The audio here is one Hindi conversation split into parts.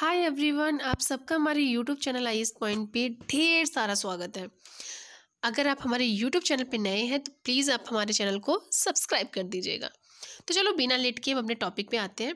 हाय एवरीवन आप सबका हमारे यूट्यूब चैनल आई इस पॉइंट पे ढेर सारा स्वागत है अगर आप हमारे यूट्यूब चैनल पे नए हैं तो प्लीज़ आप हमारे चैनल को सब्सक्राइब कर दीजिएगा तो चलो बिना लेट के हम अपने टॉपिक पे आते हैं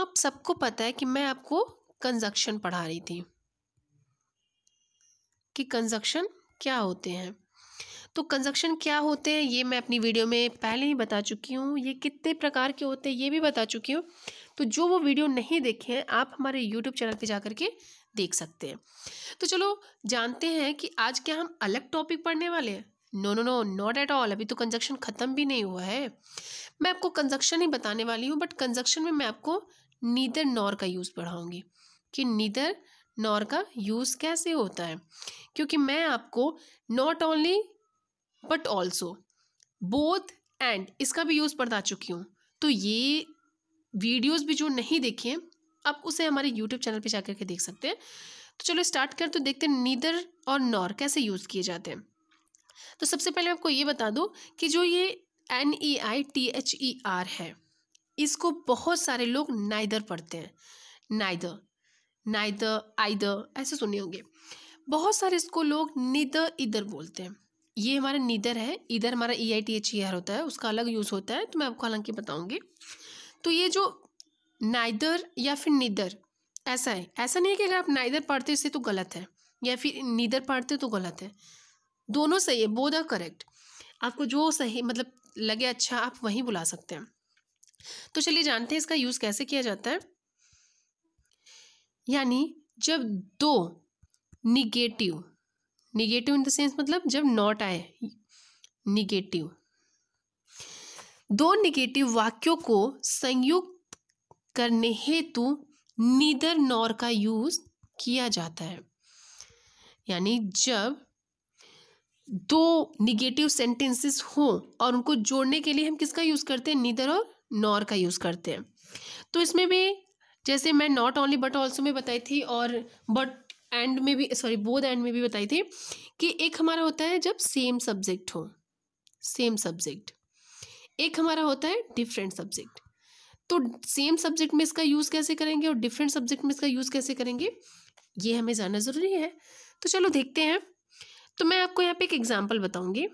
आप सबको पता है कि मैं आपको कंजक्शन पढ़ा रही थी कि कंजक्शन क्या होते हैं तो कंजक्शन क्या होते हैं ये मैं अपनी वीडियो में पहले ही बता चुकी हूँ ये कितने प्रकार के होते हैं ये भी बता चुकी हूँ तो जो वो वीडियो नहीं देखे हैं आप हमारे यूट्यूब चैनल पर जा के देख सकते हैं तो चलो जानते हैं कि आज क्या हम अलग टॉपिक पढ़ने वाले हैं no no no not at all अभी तो कंजक्शन ख़त्म भी नहीं हुआ है मैं आपको कंजक्शन ही बताने वाली हूँ बट कंजक्शन में मैं आपको नीदर नॉर का यूज़ पढ़ाऊँगी कि नीदर नॉर का यूज़ कैसे होता है क्योंकि मैं आपको not only but also both and इसका भी यूज़ बता चुकी हूँ तो ये वीडियोज भी जो नहीं देखे हैं आप उसे हमारे यूट्यूब चैनल पे जा के देख सकते हैं तो चलो स्टार्ट कर तो देखते हैं नीदर और नॉर कैसे यूज़ किए जाते हैं तो सबसे पहले आपको ये बता दूँ कि जो ये N E I T H E R है इसको बहुत सारे लोग नाइदर पढ़ते हैं नाइदर नाइदर आइदर ऐसे सुने होंगे बहुत सारे इसको लोग निदर इधर बोलते हैं ये हमारा नीदर है इधर हमारा E I T H E R होता है उसका अलग यूज़ होता है तो मैं आपको हालांकि बताऊंगी तो ये जो नाइदर या फिर नीदर ऐसा है ऐसा नहीं है कि अगर आप नाइदर पढ़ते इससे तो गलत है या फिर नीदर पढ़ते तो गलत है दोनों सही है बोध आर करेक्ट आपको जो सही मतलब लगे अच्छा आप वहीं बुला सकते हैं तो चलिए जानते हैं इसका यूज़ कैसे किया जाता है यानी जब दो negative negative in the sense मतलब जब नॉट आए निगेटिव दो निगेटिव वाक्यों को संयुक्त करने हेतु नीदर नॉर का यूज किया जाता है यानी जब दो निगेटिव सेंटेंसेस हो और उनको जोड़ने के लिए हम किसका यूज़ करते हैं नीदर और नॉर का यूज़ करते हैं तो इसमें भी जैसे मैं नॉट ओनली बट ऑल्सो में बताई थी और बट एंड में भी सॉरी बोध एंड में भी बताई थी कि एक हमारा होता है जब सेम सब्जेक्ट हो सेम सब्जेक्ट एक हमारा होता है डिफरेंट सब्जेक्ट तो सेम सब्जेक्ट में इसका यूज़ कैसे करेंगे और डिफरेंट सब्जेक्ट में इसका यूज़ कैसे करेंगे ये हमें जानना ज़रूरी है तो चलो देखते हैं तो मैं आपको यहाँ पे एक एग्ज़ाम्पल बताऊँगी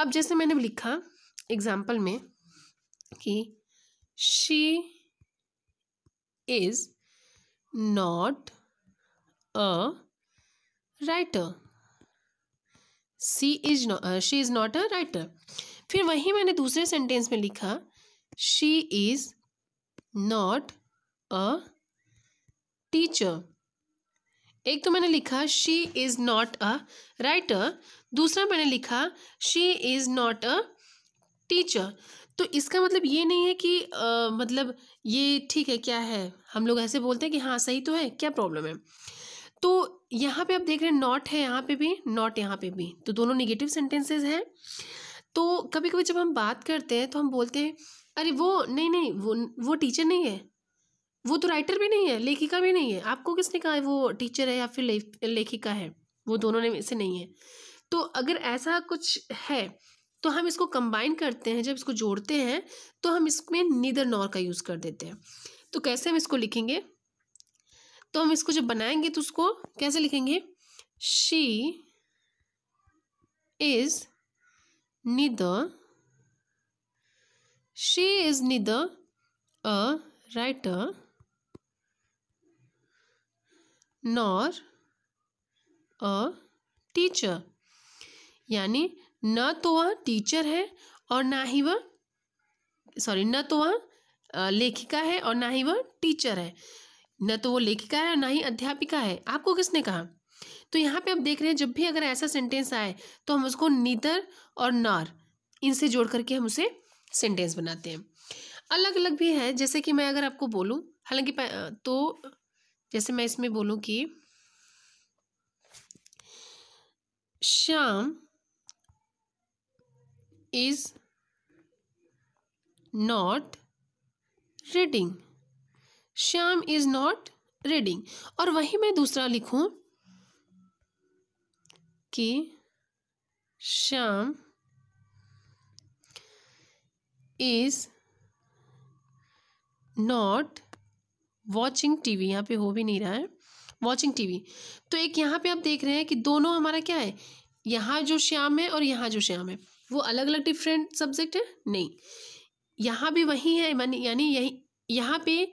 अब जैसे मैंने लिखा एग्ज़ाम्पल में कि she is not a writer. She is uh, not she is not a writer फिर वही मैंने दूसरे सेंटेंस में लिखा she is not a teacher एक तो मैंने लिखा she is not a writer दूसरा मैंने लिखा she is not a teacher तो इसका मतलब ये नहीं है कि आ, मतलब ये ठीक है क्या है हम लोग ऐसे बोलते हैं कि हाँ सही तो है क्या प्रॉब्लम है तो यहाँ पे आप देख रहे हैं नॉट है यहाँ पे भी नॉट यहाँ पे भी तो दोनों निगेटिव सेंटेंसेज हैं तो कभी कभी जब हम बात करते हैं तो हम बोलते हैं अरे वो नहीं नहीं वो वो टीचर नहीं है वो तो राइटर भी नहीं है लेखिका भी नहीं है आपको किसने कहा है वो टीचर है या फिर ले, लेखिका है वो दोनों ने से नहीं है तो अगर ऐसा कुछ है तो हम इसको कंबाइन करते हैं जब इसको जोड़ते हैं तो हम इसमें नीदर नॉर का यूज़ कर देते हैं तो कैसे हम इसको लिखेंगे तो हम इसको जब बनाएंगे तो उसको कैसे लिखेंगे she is neither she is neither a writer nor a teacher यानी न तो वह टीचर है और ना ही वह सॉरी न तो वह लेखिका है और ना ही वह टीचर है न तो वो लेखिका है ना ही अध्यापिका है आपको किसने कहा तो यहाँ पे आप देख रहे हैं जब भी अगर ऐसा सेंटेंस आए तो हम उसको नीदर और नार इनसे जोड़ करके हम उसे सेंटेंस बनाते हैं अलग अलग भी है जैसे कि मैं अगर आपको बोलूँ हालांकि तो जैसे मैं इसमें बोलूँ कि Shyam is not reading Shyam is not reading और वहीं मैं दूसरा लिखूं कि Shyam is not watching TV यहाँ पे हो भी नहीं रहा है वॉचिंग टीवी तो एक यहाँ पे आप देख रहे हैं कि दोनों हमारा क्या है यहाँ जो श्याम है और यहाँ जो श्याम है वो अलग अलग डिफरेंट सब्जेक्ट है नहीं यहाँ भी वही है मानी यानी यही यहाँ पे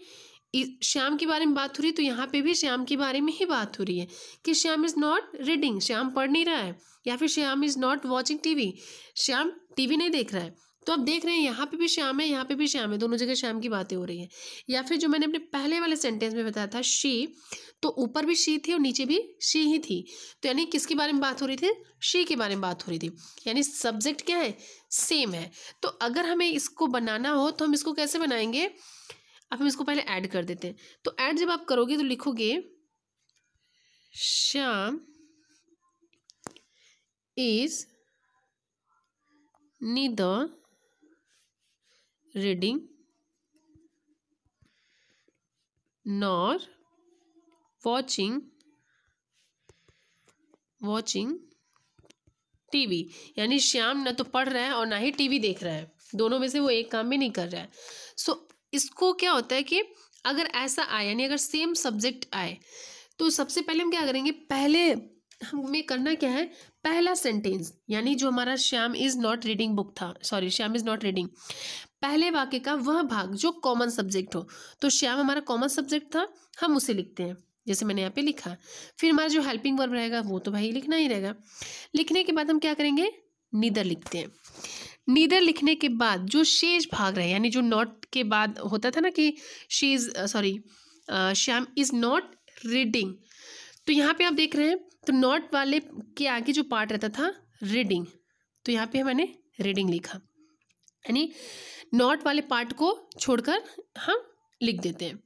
श्याम के बारे में बात हो रही है तो यहाँ पे भी श्याम के बारे में ही बात हो रही है कि Shyam is not reading Shyam पढ़ नहीं रहा है या फिर Shyam is not watching TV Shyam टीवी नहीं देख रहा है तो आप देख रहे हैं यहाँ पे भी श्याम है यहाँ पे भी श्याम है दोनों जगह श्याम की बातें हो रही हैं या फिर जो मैंने अपने पहले वाले सेंटेंस में बताया था शी तो ऊपर भी शी थी और नीचे भी शी ही थी तो यानी किसके बारे में बात हो रही थी शी के बारे में बात हो रही थी यानी सब्जेक्ट क्या है सेम है तो अगर हमें इसको बनाना हो तो हम इसको कैसे बनाएंगे अब हम इसको पहले ऐड कर देते हैं तो ऐड जब आप करोगे तो लिखोगे Shyam is the reading nor watching watching TV यानी श्याम ना तो पढ़ रहा है और ना ही टीवी देख रहा है दोनों में से वो एक काम भी नहीं कर रहा है सो so, इसको क्या होता है कि अगर ऐसा आए यानी अगर सेम सब्जेक्ट आए तो सबसे पहले हम क्या करेंगे पहले हमें करना क्या है पहला सेंटेंस यानी जो हमारा Shyam is not reading book था sorry Shyam is not reading पहले वाक्य का वह भाग जो कॉमन सब्जेक्ट हो तो श्याम हमारा कॉमन सब्जेक्ट था हम उसे लिखते हैं जैसे मैंने यहाँ पे लिखा फिर हमारा जो हेल्पिंग वर्ब रहेगा वो तो भाई लिखना ही रहेगा लिखने के बाद हम क्या करेंगे निदर लिखते हैं नीदर लिखने के बाद जो शेष भाग रहे यानी जो नॉट के बाद होता था ना कि she is sorry Shyam is not reading तो यहाँ पे आप देख रहे हैं तो नॉट वाले के आगे जो पार्ट रहता था रीडिंग तो यहाँ पे मैंने रीडिंग लिखा यानी नॉट वाले पार्ट को छोड़कर हम लिख देते हैं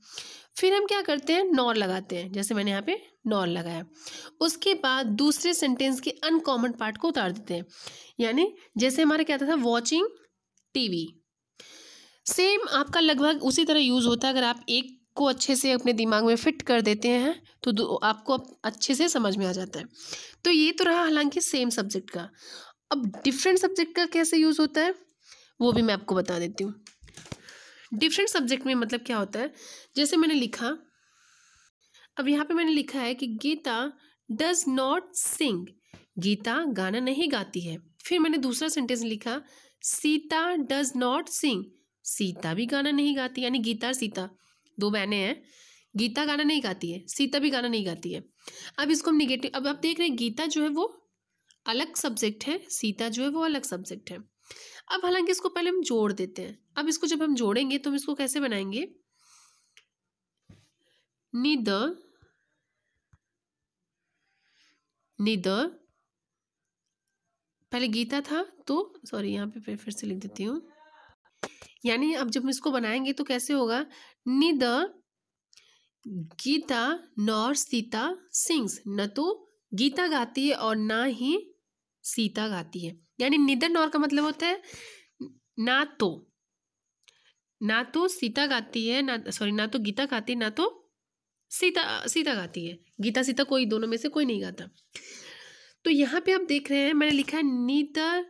फिर हम क्या करते हैं नॉर लगाते हैं जैसे मैंने यहाँ पे नॉर लगाया उसके बाद दूसरे सेंटेंस के अनकॉमन पार्ट को उतार देते हैं यानी जैसे हमारा क्या था वॉचिंग टीवी सेम आपका लगभग उसी तरह यूज़ होता है अगर आप एक को अच्छे से अपने दिमाग में फिट कर देते हैं तो आपको अच्छे से समझ में आ जाता है तो ये तो रहा हालांकि सेम सब्जेक्ट का अब डिफरेंट सब्जेक्ट का कैसे यूज़ होता है वो भी मैं आपको बता देती हूँ डिफरेंट सब्जेक्ट में मतलब क्या होता है जैसे मैंने लिखा अब यहाँ पे मैंने लिखा है कि Gita does not sing Gita गाना नहीं गाती है फिर मैंने दूसरा सेंटेंस लिखा Sita does not sing Sita भी गाना नहीं गाती यानी गीता और सीता दो बहनें हैं गीता गाना नहीं गाती है सीता भी गाना नहीं गाती है अब इसको हम निगेटिव अब आप देख रहे हैं गीता जो है वो अलग सब्जेक्ट है सीता जो है वो अलग सब्जेक्ट है अब हालांकि इसको पहले हम जोड़ देते हैं अब इसको जब हम जोड़ेंगे तो हम इसको कैसे बनाएंगे neither neither पहले गीता था तो सॉरी यहाँ पे फिर से लिख देती हूँ यानी अब जब हम इसको बनाएंगे तो कैसे होगा neither Gita nor Sita sings न तो गीता गाती है और ना ही सीता गाती है यानी निदर नॉर का मतलब होता है ना तो ना तो सीता गाती है ना सॉरी ना तो गीता गाती है ना तो सीता सीता गाती है गीता सीता कोई दोनों में से कोई नहीं गाता तो यहाँ पे आप देख रहे हैं मैंने लिखा है neither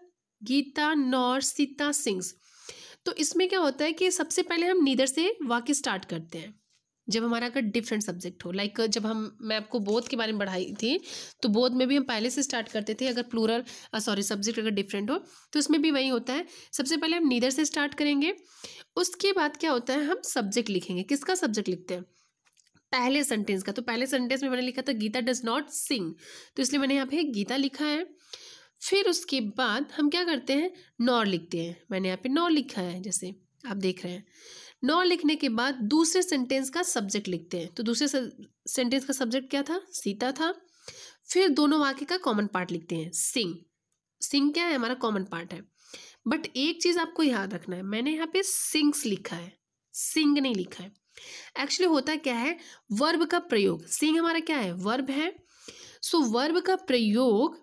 Gita nor Sita sings तो इसमें क्या होता है कि सबसे पहले हम नीदर से वाक्य स्टार्ट करते हैं जब हमारा अगर डिफरेंट सब्जेक्ट हो लाइक like जब हम मैं आपको बोध के बारे में पढ़ाई थी तो बोध में भी हम पहले से स्टार्ट करते थे अगर प्लूरल सॉरी सब्जेक्ट अगर डिफरेंट हो तो उसमें भी वही होता है सबसे पहले हम नीदर से स्टार्ट करेंगे उसके बाद क्या होता है हम सब्जेक्ट लिखेंगे किसका सब्जेक्ट लिखते हैं पहले सेंटेंस का तो पहले सेंटेंस में मैंने लिखा था गीता डज नॉट सिंग तो इसलिए मैंने यहाँ पे गीता लिखा है फिर उसके बाद हम क्या करते हैं नॉर लिखते हैं मैंने यहाँ पे नॉर लिखा है जैसे आप देख रहे हैं नॉर लिखने के बाद दूसरे सेंटेंस का सब्जेक्ट लिखते हैं तो दूसरे सेंटेंस का सब्जेक्ट क्या था सीता था फिर दोनों वाक्य का कॉमन पार्ट लिखते हैं सिंग सिंग क्या है हमारा कॉमन पार्ट है बट एक चीज़ आपको याद रखना है मैंने यहाँ पे सिंग्स लिखा है सिंग नहीं लिखा है एक्चुअली होता क्या है वर्ब का प्रयोग सींग हमारा क्या है वर्ब है सो so, वर्ब का प्रयोग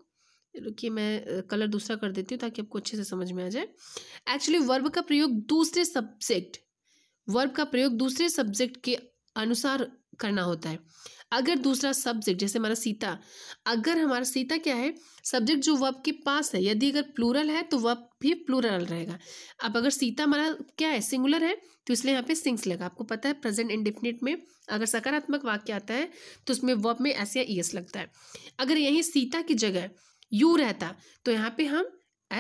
रुकिए मैं कलर दूसरा कर देती हूँ ताकि आपको अच्छे से समझ में आ जाए एक्चुअली वर्ब का प्रयोग दूसरे सब्जेक्ट वर्ब का प्रयोग दूसरे सब्जेक्ट के अनुसार करना होता है अगर दूसरा सब्जेक्ट जैसे हमारा सीता अगर हमारा सीता क्या है सब्जेक्ट जो वर्ब के पास है यदि अगर प्लूरल है तो वर्ब भी प्लूरल रहेगा अब अगर सीता हमारा क्या है सिंगुलर है तो इसलिए यहाँ पे सिंग्स लगा आपको पता है प्रेजेंट इंडिफिनिट में अगर सकारात्मक वाक्य आता है तो उसमें वर्ब में एस या ई e लगता है अगर यहीं सीता की जगह यू रहता तो यहाँ पे हम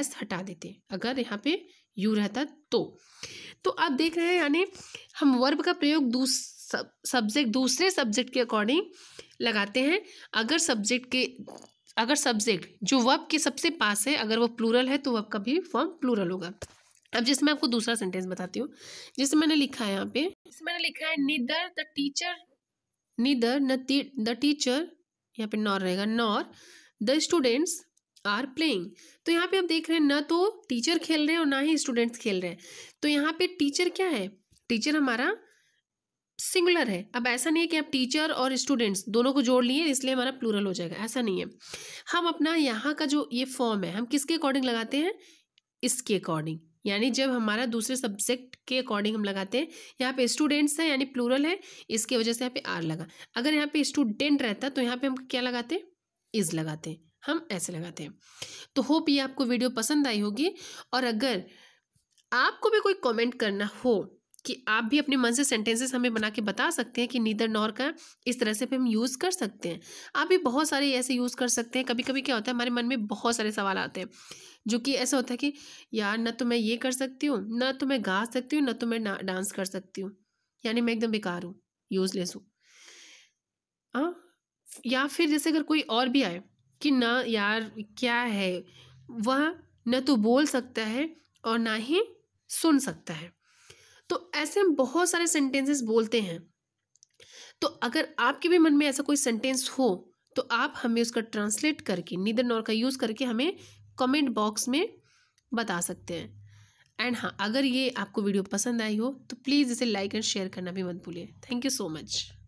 एस हटा देते अगर यहाँ पे यू रहता तो तो आप देख रहे हैं यानी हम वर्ब का प्रयोग दूस सब्जेक्ट दूसरे सब्जेक्ट के अकॉर्डिंग लगाते हैं अगर सब्जेक्ट के अगर सब्जेक्ट जो वर्ब के सबसे पास है अगर वो प्लूरल है तो वर्ब का भी फॉर्म प्लूरल होगा अब जैसे मैं आपको दूसरा सेंटेंस बताती हूँ जैसे मैंने लिखा है यहाँ पे जैसे मैंने लिखा है neither the teacher neither the teacher यहाँ पे नॉर रहेगा nor the students are playing तो यहाँ पे आप देख रहे हैं ना तो टीचर खेल रहे हैं और ना ही स्टूडेंट्स खेल रहे हैं तो यहाँ पे टीचर क्या है टीचर हमारा सिंगुलर है अब ऐसा नहीं है कि आप टीचर और स्टूडेंट्स दोनों को जोड़ लिए इसलिए हमारा प्लूरल हो जाएगा ऐसा नहीं है हम अपना यहाँ का जो ये फॉर्म है हम किसके अकॉर्डिंग लगाते हैं इसके अकॉर्डिंग यानी जब हमारा दूसरे सब्जेक्ट के अकॉर्डिंग हम लगाते हैं यहाँ पे स्टूडेंट्स है यानी प्लूरल है इसके वजह से यहाँ पे आर लगा अगर यहाँ पे स्टूडेंट रहता तो यहाँ पे हम क्या लगाते इज़ लगाते हम ऐसे लगाते हैं तो होप ये आपको वीडियो पसंद आई होगी और अगर आपको भी कोई कमेंट करना हो कि आप भी अपने मन से सेंटेंसेस हमें बना के बता सकते हैं कि नीदर नॉर का इस तरह से हम यूज़ कर सकते हैं आप भी बहुत सारे ऐसे यूज़ कर सकते हैं कभी कभी क्या होता है हमारे मन में बहुत सारे सवाल आते हैं जो कि ऐसा होता है कि यार ना तो मैं ये कर सकती हूँ ना तो मैं गा सकती हूँ ना तो मैं डांस कर सकती हूँ यानी मैं एकदम बेकार हूँ यूज़लेस हूँ हाँ या फिर जैसे अगर कोई और भी आए कि ना यार क्या है वह न तो बोल सकता है और ना ही सुन सकता है तो ऐसे हम बहुत सारे सेंटेंसेस बोलते हैं तो अगर आपके भी मन में ऐसा कोई सेंटेंस हो तो आप हमें उसका ट्रांसलेट करके नीदर नॉर का यूज़ करके हमें कमेंट बॉक्स में बता सकते हैं एंड हाँ अगर ये आपको वीडियो पसंद आई हो तो प्लीज़ इसे लाइक एंड शेयर करना भी मत भूलिए थैंक यू सो मच